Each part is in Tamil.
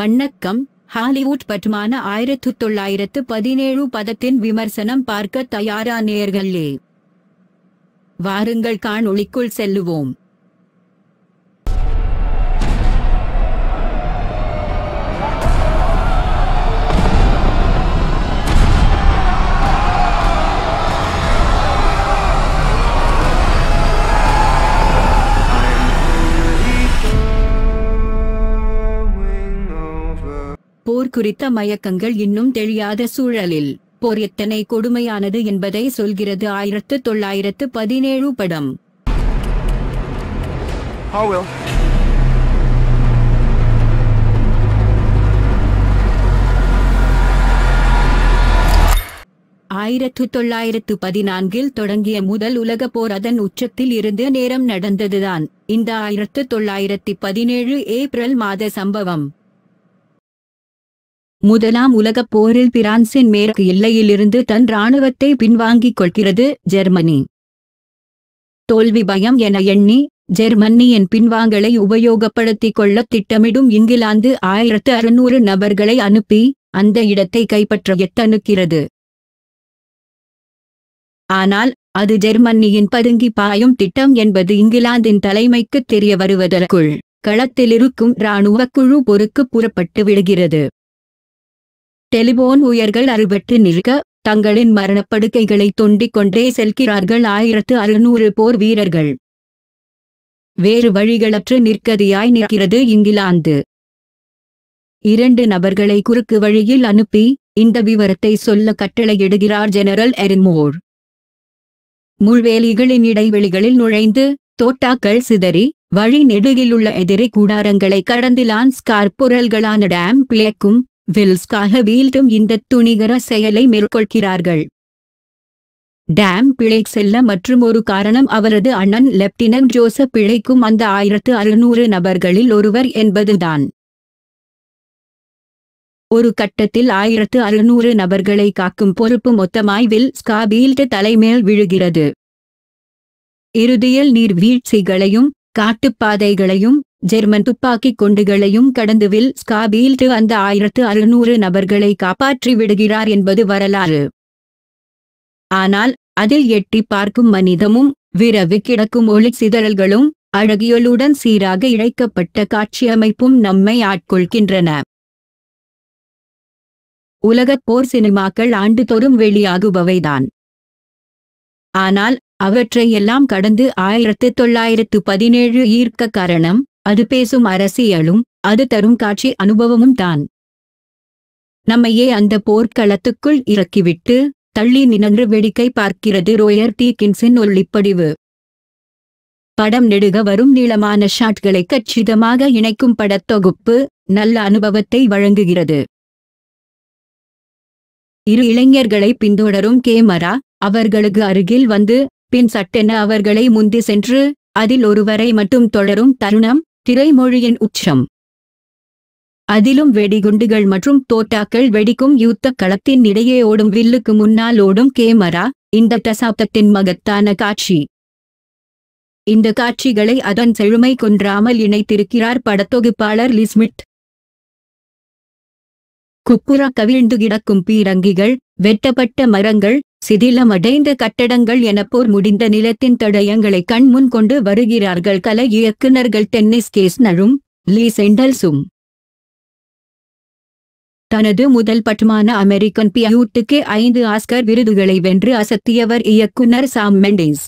வண்ணக்கம் ஹாலிவுட் பட்டுமான ஆயிரத்து தொள்ளாயிரத்து பதினேழு பதத்தின் விமர்சனம் பார்க்க தயாரா நேர்களே வாருங்கள் காணொளிக்குள் செல்லுவோம் குறித்த மயக்கங்கள் இன்னும் தெளியாத சூழலில் போர் எத்தனை கொடுமையானது என்பதை சொல்கிறது ஆயிரத்து தொள்ளாயிரத்து பதினேழு படம் ஆயிரத்து தொள்ளாயிரத்து பதினான்கில் தொடங்கிய முதல் உலக போர் அதன் உச்சத்தில் இருந்து நேரம் நடந்ததுதான் இந்த ஆயிரத்து தொள்ளாயிரத்தி பதினேழு ஏப்ரல் மாத சம்பவம் முதலாம் உலகப் போரில் பிரான்சின் மேற்கு எல்லையிலிருந்து தன் இராணுவத்தை பின்வாங்கிக் கொள்கிறது ஜெர்மனி தோல்வி பயம் என எண்ணி ஜெர்மனியின் பின்வாங்கலை உபயோகப்படுத்திக் கொள்ள திட்டமிடும் இங்கிலாந்து ஆயிரத்து அறுநூறு நபர்களை அனுப்பி அந்த இடத்தை கைப்பற்ற எத்தனுக்கிறது ஆனால் அது ஜெர்மனியின் பதுங்கி பாயும் திட்டம் என்பது இங்கிலாந்தின் தலைமைக்கு தெரிய வருவதற்குள் களத்திலிருக்கும் இராணுவ குழு பொறுக்கு புறப்பட்டு விடுகிறது டெலிபோன் உயர்கள் அறுபட்டு நிற்க தங்களின் மரணப்படுக்கைகளை தொண்டிக் கொண்டே செல்கிறார்கள் ஆயிரத்து அறுநூறு போர் வீரர்கள் வேறு வழிகளற்று நிற்கதியாய் நிற்கிறது இங்கிலாந்து இரண்டு நபர்களை குறுக்கு வழியில் அனுப்பி இந்த விவரத்தை சொல்ல கட்டளையிடுகிறார் ஜெனரல் எரிமோர் முள்வேலிகளின் இடைவெளிகளில் நுழைந்து தோட்டாக்கள் சிதறி வழி நெடுகிலுள்ள எதிரி கூடாரங்களை கடந்திலான் ஸ்கார்புரல்களான டேம் பிளேக்கும் வில்ஸ்காக வீழ்த்தும் இந்த துணிகர செயலை மேற்கொள்கிறார்கள் டேம் பிழை செல்ல மற்றும் ஒரு காரணம் அவரது அண்ணன் லெப்டினன்ட் ஜோசப் பிழைக்கும் அந்த ஆயிரத்து அறுநூறு நபர்களில் ஒருவர் என்பதுதான் ஒரு கட்டத்தில் ஆயிரத்து அறுநூறு நபர்களை காக்கும் பொறுப்பு மொத்தமாய் வில் ஸ்காபீல்ட் தலைமேல் விழுகிறது இறுதியில் நீர் வீழ்ச்சிகளையும் காட்டுப்பாதைகளையும் ஜெர்மன் துப்பாக்கி கொண்டுகளையும் கடந்து வில் ஸ்காபீல்டு அந்த ஆயிரத்து அறுநூறு நபர்களை காப்பாற்றி விடுகிறார் என்பது வரலாறு ஆனால் அதில் எட்டி பார்க்கும் மனிதமும் விரவு கிடக்கும் ஒளி சிதறல்களும் அழகியலுடன் சீராக இழைக்கப்பட்ட காட்சியமைப்பும் நம்மை ஆட்கொள்கின்றன உலகப் போர் சினிமாக்கள் ஆண்டுதோறும் வெளியாகுபவைதான் ஆனால் அவற்றையெல்லாம் கடந்து ஆயிரத்து தொள்ளாயிரத்து பதினேழு ஈர்க்க காரணம் அது பேசும் அரசியலும் அது தரும் காட்சி அனுபவமும் தான் நம்மையே அந்த போர்க்களத்துக்குள் இறக்கிவிட்டு தள்ளி நின்று வேடிக்கை பார்க்கிறது ரோயர் டீ கின்சின் ஒளிப்படிவு படம் நெடுக வரும் நீளமான ஷாட்களை கச்சிதமாக இணைக்கும் படத்தொகுப்பு நல்ல அனுபவத்தை வழங்குகிறது இரு இளைஞர்களை பின்தொடரும் கேமரா அவர்களுக்கு அருகில் வந்து பின் சட்டென அவர்களை முந்தி சென்று அதில் ஒருவரை மட்டும் தொடரும் தருணம் திரைமொழியின் உச்சம் அதிலும் வெடிகுண்டுகள் மற்றும் தோட்டாக்கள் வெடிக்கும் யுத்த களத்தின் இடையே ஓடும் வில்லுக்கு முன்னால் ஓடும் கேமரா இந்த தசாப்தத்தின் மகத்தான காட்சி இந்த காட்சிகளை அதன் செழுமை கொன்றாமல் இணைத்திருக்கிறார் படத்தொகுப்பாளர் லிஸ்மிட் குப்புற கவிழ்ந்து கிடக்கும் பீரங்கிகள் வெட்டப்பட்ட மரங்கள் சிதிலம் அடைந்த கட்டடங்கள் என போர் முடிந்த நிலத்தின் தடயங்களை கண்முன் கொண்டு வருகிறார்கள் கல இயக்குநர்கள் டென்னிஸ் கேஸ்னரும் லீ செண்டல்சும் தனது முதல் பட்டமான அமெரிக்கன் பியூட்டுக்கு ஐந்து ஆஸ்கர் விருதுகளை வென்று அசத்தியவர் இயக்குனர் சாம் மெண்டிஸ்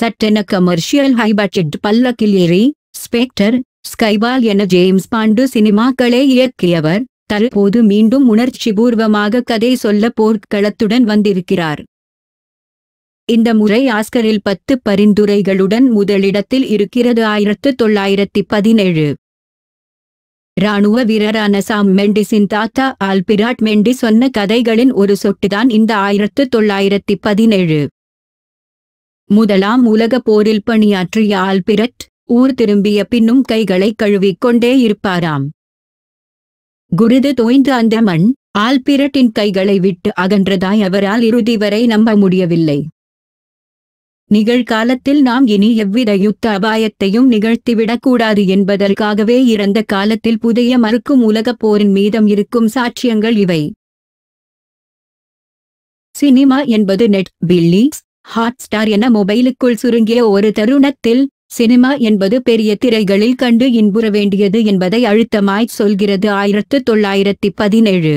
சட்டென கமர்ஷியல் ஹைபட்ஜெட் பல்லக்கில் ஏறி ஸ்பெக்டர் ஸ்கைபால் என ஜேம்ஸ் பாண்டு சினிமாக்களை இயக்கியவர் தற்போது மீண்டும் உணர்ச்சி பூர்வமாக கதை சொல்ல போர்க்களத்துடன் வந்திருக்கிறார் இந்த முறை ஆஸ்கரில் பத்து பரிந்துரைகளுடன் முதலிடத்தில் இருக்கிறது ஆயிரத்து தொள்ளாயிரத்தி பதினேழு ராணுவ வீரரான சாம் மெண்டிஸின் தாத்தா ஆல்பிராட் மெண்டி சொன்ன கதைகளின் ஒரு சொட்டுதான் இந்த ஆயிரத்து தொள்ளாயிரத்தி பதினேழு முதலாம் உலகப் போரில் பணியாற்றிய ஆல்பிரட் ஊர் திரும்பிய பின்னும் கைகளை கழுவிக்கொண்டே இருப்பாராம் குருது தோய்ந்து அந்த மண் ஆல்பிரட்டின் கைகளை விட்டு அகன்றதாய் அவரால் இறுதி வரை நம்ப முடியவில்லை நிகழ்காலத்தில் நாம் இனி எவ்வித யுத்த அபாயத்தையும் நிகழ்த்திவிடக்கூடாது என்பதற்காகவே இறந்த காலத்தில் புதிய மறுக்கும் உலகப் போரின் மீதம் இருக்கும் சாட்சியங்கள் இவை சினிமா என்பது நெட் பில்லிங்ஸ் ஹாட்ஸ்டார் என மொபைலுக்குள் சுருங்கிய ஒரு தருணத்தில் சினிமா என்பது பெரிய திரைகளில் கண்டு இன்புற வேண்டியது என்பதை அழுத்தமாய் சொல்கிறது ஆயிரத்து தொள்ளாயிரத்தி பதினேழு